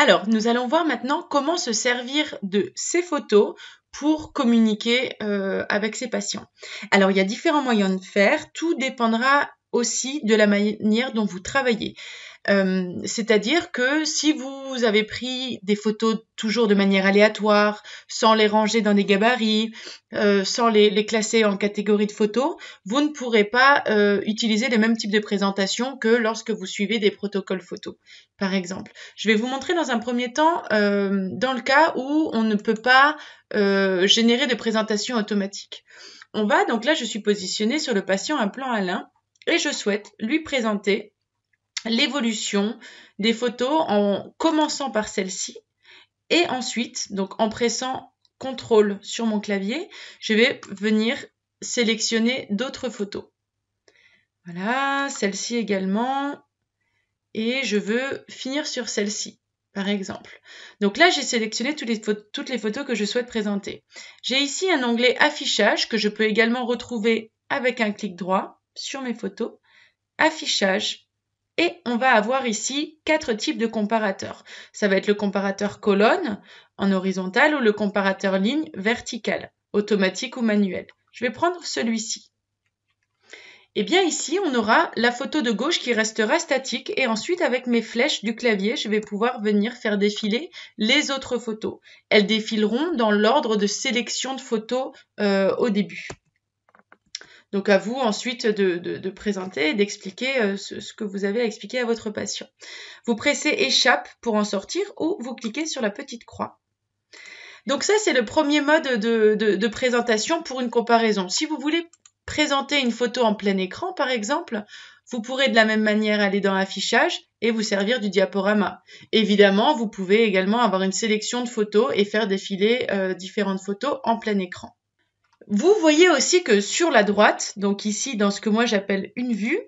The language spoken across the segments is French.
alors, nous allons voir maintenant comment se servir de ces photos pour communiquer euh, avec ses patients. Alors, il y a différents moyens de faire. Tout dépendra aussi de la manière dont vous travaillez. Euh, c'est-à-dire que si vous avez pris des photos toujours de manière aléatoire, sans les ranger dans des gabarits, euh, sans les, classer en catégorie de photos, vous ne pourrez pas euh, utiliser les mêmes types de présentation que lorsque vous suivez des protocoles photos, par exemple. Je vais vous montrer dans un premier temps dans le cas où on ne peut pas générer de présentation automatique. On va, donc là je suis positionnée sur le patient un plan Alain et je souhaite lui présenter l'évolution des photos en commençant par celle-ci et ensuite, donc en pressant contrôle sur mon clavier, je vais venir sélectionner d'autres photos. Voilà, celle-ci également. Et je veux finir sur celle-ci, par exemple. Donc là, j'ai sélectionné toutes les, toutes les, photos que je souhaite présenter. J'ai ici un onglet affichage que je peux également retrouver avec un clic droit sur mes photos, affichage, et on va avoir ici quatre types de comparateurs. Ça va être le comparateur colonne en horizontal ou le comparateur ligne vertical, automatique ou manuel. Je vais prendre celui-ci. Et eh bien ici, on aura la photo de gauche qui restera statique et ensuite avec mes flèches du clavier, je vais pouvoir venir faire défiler les autres photos. Elles défileront dans l'ordre de sélection de photos euh, au début. Donc à vous ensuite de, présenter et d'expliquer euh, ce, que vous avez à expliquer à votre patient. Vous pressez échappe pour en sortir ou vous cliquez sur la petite croix. Donc ça, c'est le premier mode de, présentation pour une comparaison. Si vous voulez présenter une photo en plein écran, par exemple, vous pourrez de la même manière aller dans Affichage et vous servir du diaporama. Évidemment, vous pouvez également avoir une sélection de photos et faire défiler euh, différentes photos en plein écran. Vous voyez aussi que sur la droite, donc ici dans ce que moi j'appelle une vue,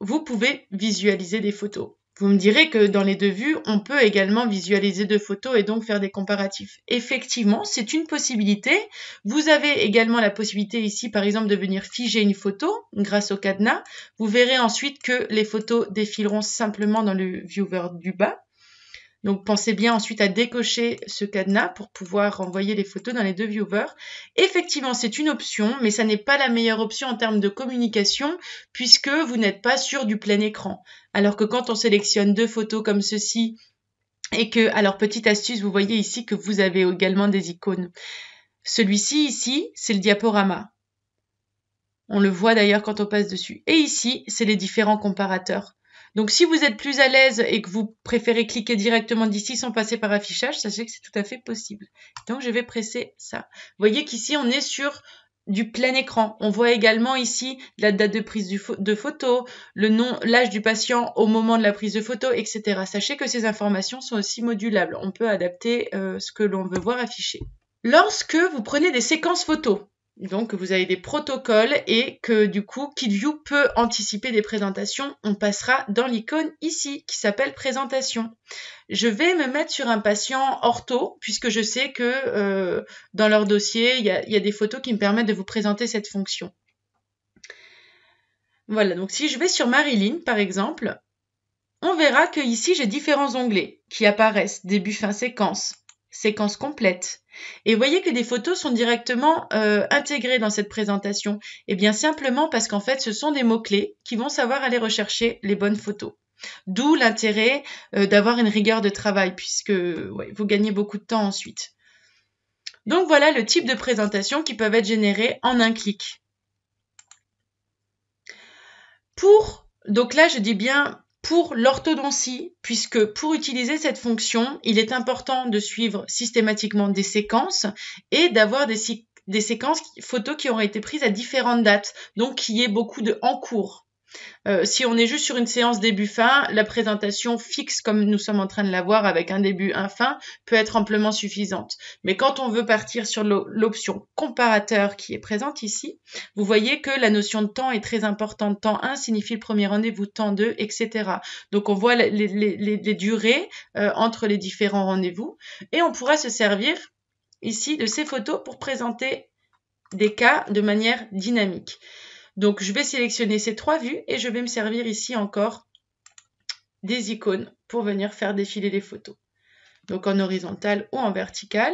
vous pouvez visualiser des photos. Vous me direz que dans les deux vues, on peut également visualiser deux photos et donc faire des comparatifs. Effectivement, c'est une possibilité. Vous avez également la possibilité ici, par exemple, de venir figer une photo grâce au cadenas. Vous verrez ensuite que les photos défileront simplement dans le viewer du bas. Donc pensez bien ensuite à décocher ce cadenas pour pouvoir envoyer les photos dans les deux viewers. Effectivement, c'est une option, mais ça n'est pas la meilleure option en termes de communication puisque vous n'êtes pas sûr du plein écran. Alors que quand on sélectionne deux photos comme ceci et que, alors petite astuce, vous voyez ici que vous avez également des icônes. Celui-ci ici, c'est le diaporama. On le voit d'ailleurs quand on passe dessus. Et ici, c'est les différents comparateurs. Donc si vous êtes plus à l'aise et que vous préférez cliquer directement d'ici sans passer par affichage, sachez que c'est tout à fait possible. Donc je vais presser ça. Vous voyez qu'ici on est sur du plein écran. On voit également ici la date de prise de photo, le nom, l'âge du patient au moment de la prise de photo, etc. Sachez que ces informations sont aussi modulables. On peut adapter euh, ce que l'on veut voir affiché. Lorsque vous prenez des séquences photos, donc vous avez des protocoles et que du coup KidView peut anticiper des présentations. On passera dans l'icône ici qui s'appelle présentation. Je vais me mettre sur un patient ortho puisque je sais que euh, dans leur dossier il y, a, il y a des photos qui me permettent de vous présenter cette fonction. Voilà, donc si je vais sur Marilyn par exemple, on verra que ici j'ai différents onglets qui apparaissent début, fin, séquence, séquence complète, et voyez que des photos sont directement euh, intégrées dans cette présentation. Et eh bien simplement parce qu'en fait, ce sont des mots-clés qui vont savoir aller rechercher les bonnes photos. D'où l'intérêt euh, d'avoir une rigueur de travail, puisque vous gagnez beaucoup de temps ensuite. Donc voilà le type de présentation qui peuvent être générées en un clic. Pour, donc là je dis bien pour l'orthodontie, puisque pour utiliser cette fonction, il est important de suivre systématiquement des séquences et d'avoir des, des séquences photos qui auraient été prises à différentes dates, donc qui y ait beaucoup de en cours. Euh, si on est juste sur une séance début-fin, la présentation fixe comme nous sommes en train de la voir avec un début, un fin peut être amplement suffisante. Mais quand on veut partir sur l'option comparateur qui est présente ici, vous voyez que la notion de temps est très importante. Temps 1 signifie le premier rendez-vous, temps 2, etc. Donc on voit les, durées euh, entre les différents rendez-vous et on pourra se servir ici de ces photos pour présenter des cas de manière dynamique. Donc je vais sélectionner ces trois vues et je vais me servir ici encore des icônes pour venir faire défiler les photos. Donc en horizontal ou en vertical,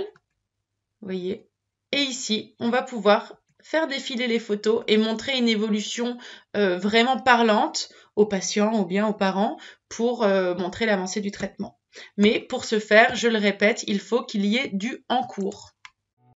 vous voyez. Et ici, on va pouvoir faire défiler les photos et montrer une évolution euh, vraiment parlante aux patients ou bien aux parents pour euh, montrer l'avancée du traitement. Mais pour ce faire, je le répète, il faut qu'il y ait du en cours.